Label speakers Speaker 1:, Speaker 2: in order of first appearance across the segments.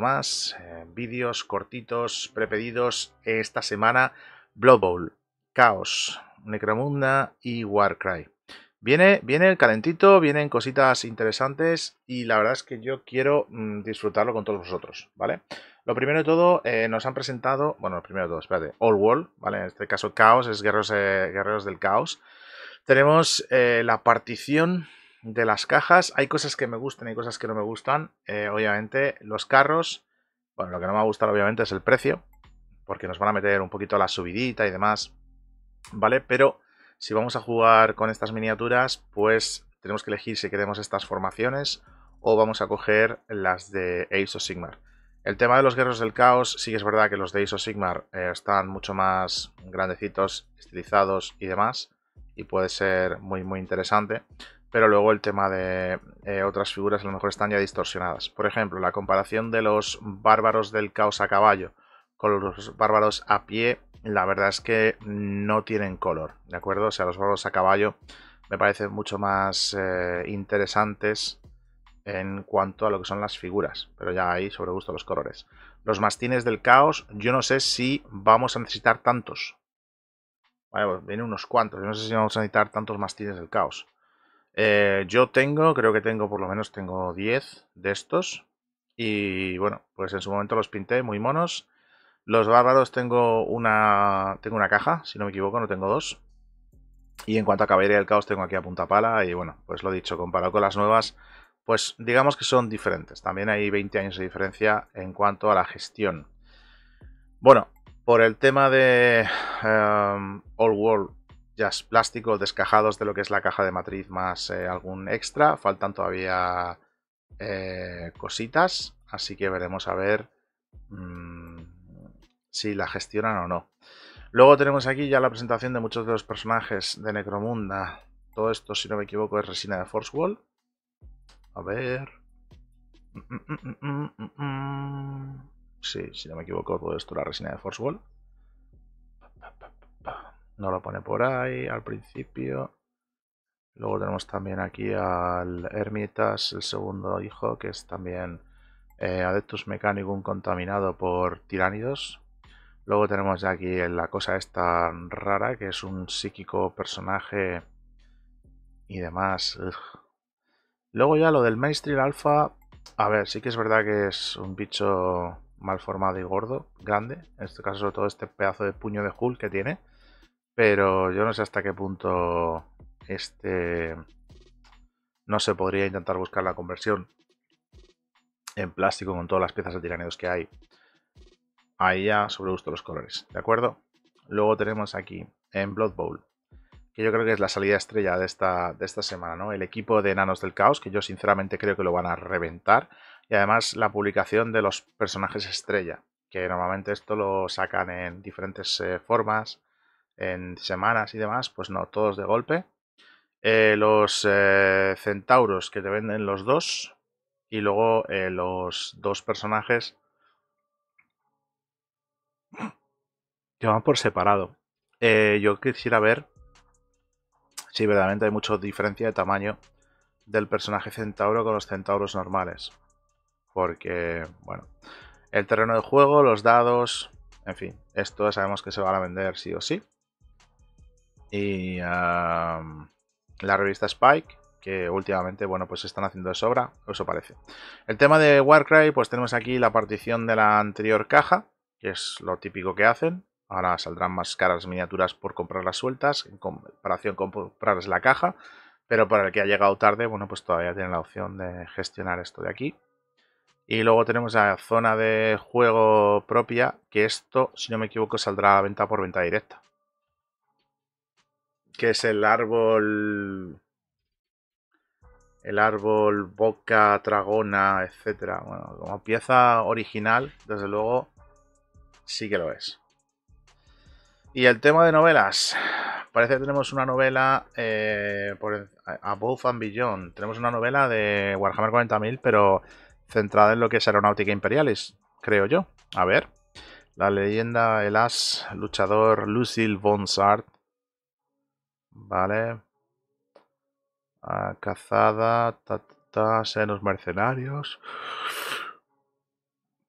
Speaker 1: más, eh, vídeos cortitos, prepedidos. Esta semana, Blood Bowl, Chaos, Necromunda y Warcry. Viene, viene el calentito, vienen cositas interesantes y la verdad es que yo quiero mm, disfrutarlo con todos vosotros, ¿vale? Lo primero de todo, eh, nos han presentado, bueno, lo primero de todo, espérate, All World, ¿vale? En este caso, Caos es Guerreros, eh, Guerreros del Caos. Tenemos la partición de las cajas. Hay cosas que me gustan y cosas que no me gustan. Eh, obviamente, los carros. Bueno, lo que no me va a gustar, obviamente, es el precio. Porque nos van a meter un poquito la subidita y demás. ¿Vale? Pero si vamos a jugar con estas miniaturas, pues tenemos que elegir si queremos estas formaciones o vamos a coger las de Ace of Sigmar. El tema de los guerreros del caos, sí que es verdad que los de Ace of Sigmar eh, están mucho más grandecitos, estilizados y demás, y puede ser muy muy interesante pero luego el tema de eh, otras figuras a lo mejor están ya distorsionadas. Por ejemplo, la comparación de los bárbaros del caos a caballo con los bárbaros a pie, la verdad es que no tienen color, ¿de acuerdo? O sea, los bárbaros a caballo me parecen mucho más eh, interesantes en cuanto a lo que son las figuras, pero ya ahí sobre gusto los colores. Los mastines del caos, yo no sé si vamos a necesitar tantos. Vale, pues vienen unos cuantos, yo no sé si vamos a necesitar tantos mastines del caos. Eh, yo tengo, creo que tengo por lo menos tengo 10 de estos. Y bueno, pues en su momento los pinté muy monos. Los bárbaros tengo una, tengo una caja, si no me equivoco, no tengo dos. Y en cuanto a Caballería del Caos tengo aquí a punta pala y bueno, pues lo dicho, comparado con las nuevas, pues digamos que son diferentes. También hay 20 años de diferencia en cuanto a la gestión. Bueno, por el tema de All em, World ya es plástico, descajados de lo que es la caja de matriz más eh, algún extra. Faltan todavía eh, cositas, así que veremos a ver mm, si la gestionan o no. Luego tenemos aquí ya la presentación de muchos de los personajes de Necromunda. Todo esto, si no me equivoco, es resina de Force Wall. A ver. Mm, mm, sí, si no me equivoco, todo esto la resina de Force no lo pone por ahí al principio. Luego tenemos también aquí al Hermitas, el segundo hijo, que es también eh, Adeptus Mechanicum contaminado por tiránidos. Luego tenemos ya aquí la cosa esta rara, que es un psíquico personaje y demás. Luego ya lo del Mainstream Alpha, a ver, sí que es verdad que es un bicho mal formado y gordo, grande. En este caso sobre todo este pedazo de puño de Hulk que tiene. Pero yo no sé hasta qué punto este no se podría intentar buscar la conversión en plástico con todas las piezas de tiranidos que hay. Ahí ya sobre gusto los colores, ¿de acuerdo? Luego tenemos aquí en Blood Bowl, que yo creo que es la salida estrella de esta, semana, ¿no? El equipo de Enanos del Caos, que yo sinceramente creo que lo van a reventar. Y además la publicación de los personajes estrella, que normalmente esto lo sacan en diferentes eh, formas en semanas y demás, pues no, todos de golpe. Eh, los eh, centauros que te venden los dos y luego eh, los dos personajes que van por separado. yo quisiera ver si verdaderamente hay mucha diferencia de tamaño del personaje centauro con los centauros normales. Porque, bueno, el terreno de juego, los dados, en fin, esto sabemos que se van a vender sí o sí y la revista Spike, que últimamente, bueno, pues están haciendo de sobra, eso parece. El tema de Warcry, pues tenemos aquí la partición de la anterior caja, que es lo típico que hacen. Ahora saldrán más caras las miniaturas por comprarlas sueltas, en comparación con comprarles la caja. Pero para el que ha llegado tarde, bueno, pues todavía tienen la opción de gestionar esto de aquí. Y luego tenemos la zona de juego propia, que esto, si no me equivoco, saldrá a venta por venta directa que es el árbol. El árbol, boca, tragona, etcétera. Bueno, como pieza original, desde luego, sí que lo es. Y el tema de novelas. Parece que tenemos una novela eh, por Above and Beyond. Tenemos una novela de Warhammer 40.000, pero centrada en lo que es Aeronáutica Imperialis, creo yo. A ver. La leyenda, el as luchador Lucille Bonsart. Vale. Ah, cazada, ta, senos mercenarios.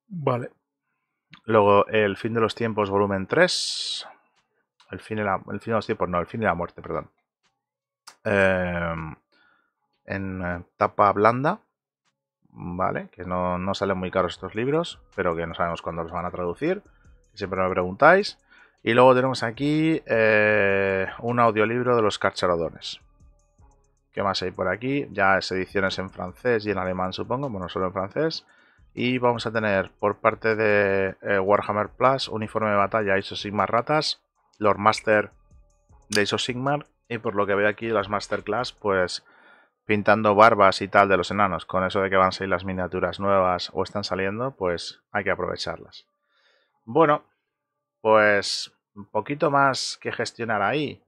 Speaker 1: Vale. Luego, el fin de los tiempos, volumen 3. El fin de, la, el fin los tiempos, no, el fin de la muerte, perdón. Em, en tapa blanda. Vale, que no, no salen muy caros estos libros, pero que no sabemos cuándo los van a traducir. Siempre me preguntáis. Y luego tenemos aquí eh, un audiolibro de los carcharodones ¿Qué más hay por aquí? Ya es ediciones en francés y en alemán, supongo. Bueno, solo en francés. Y vamos a tener por parte de eh, Warhammer Plus, uniforme de batalla ISO Sigmar Ratas, Lord Master de ISO Sigmar. Y por lo que veo aquí, las Masterclass, pues pintando barbas y tal de los enanos. Con eso de que van a salir las miniaturas nuevas o están saliendo, pues hay que aprovecharlas. Bueno, pues un poquito más que gestionar ahí.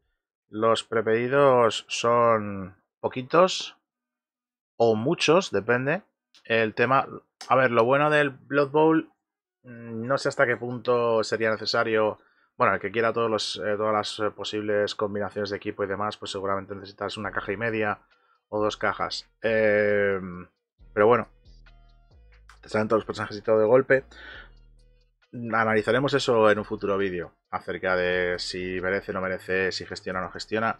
Speaker 1: Los prepedidos son poquitos o muchos, depende. El tema, a ver, lo bueno del Blood Bowl, mm, no sé hasta qué punto sería necesario. Bueno, el que quiera todos los, eh, todas las eh, posibles combinaciones de equipo y demás, pues seguramente necesitas una caja y media o dos cajas. Em, pero bueno, te salen todos los personajes y todo de golpe analizaremos eso en un futuro vídeo, acerca de si merece o no merece, si gestiona o no gestiona,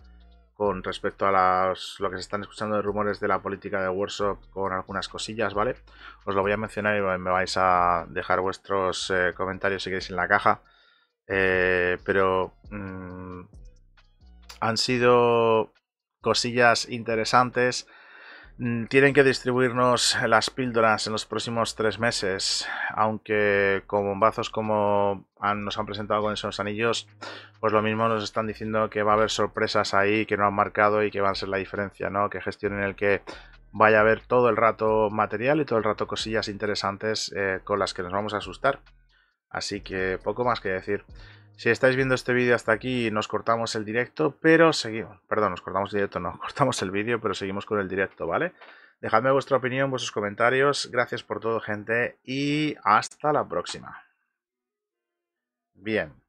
Speaker 1: con respecto a las, lo que se están escuchando de rumores de la política de Workshop con algunas cosillas, ¿vale? Os lo voy a mencionar y me vais a dejar vuestros eh, comentarios si queréis en la caja. Eh, pero mm, han sido cosillas interesantes Mm, tienen que distribuirnos las píldoras en los próximos tres meses, aunque con bombazos como nos han presentado con esos anillos, pues lo mismo nos están diciendo que va a haber sorpresas ahí que no han marcado y que van a ser la diferencia, ¿no? Que en el que vaya a haber todo el rato material y todo el rato cosillas interesantes eh, con las que nos vamos a asustar. Así que poco más que decir. Si estáis viendo este vídeo hasta aquí, nos cortamos el directo, pero seguimos. Perdón, nos cortamos el directo, no, cortamos el vídeo, pero seguimos con el directo, ¿vale? Dejadme vuestra opinión, vuestros comentarios. Gracias por todo, gente, y hasta la próxima. Bien.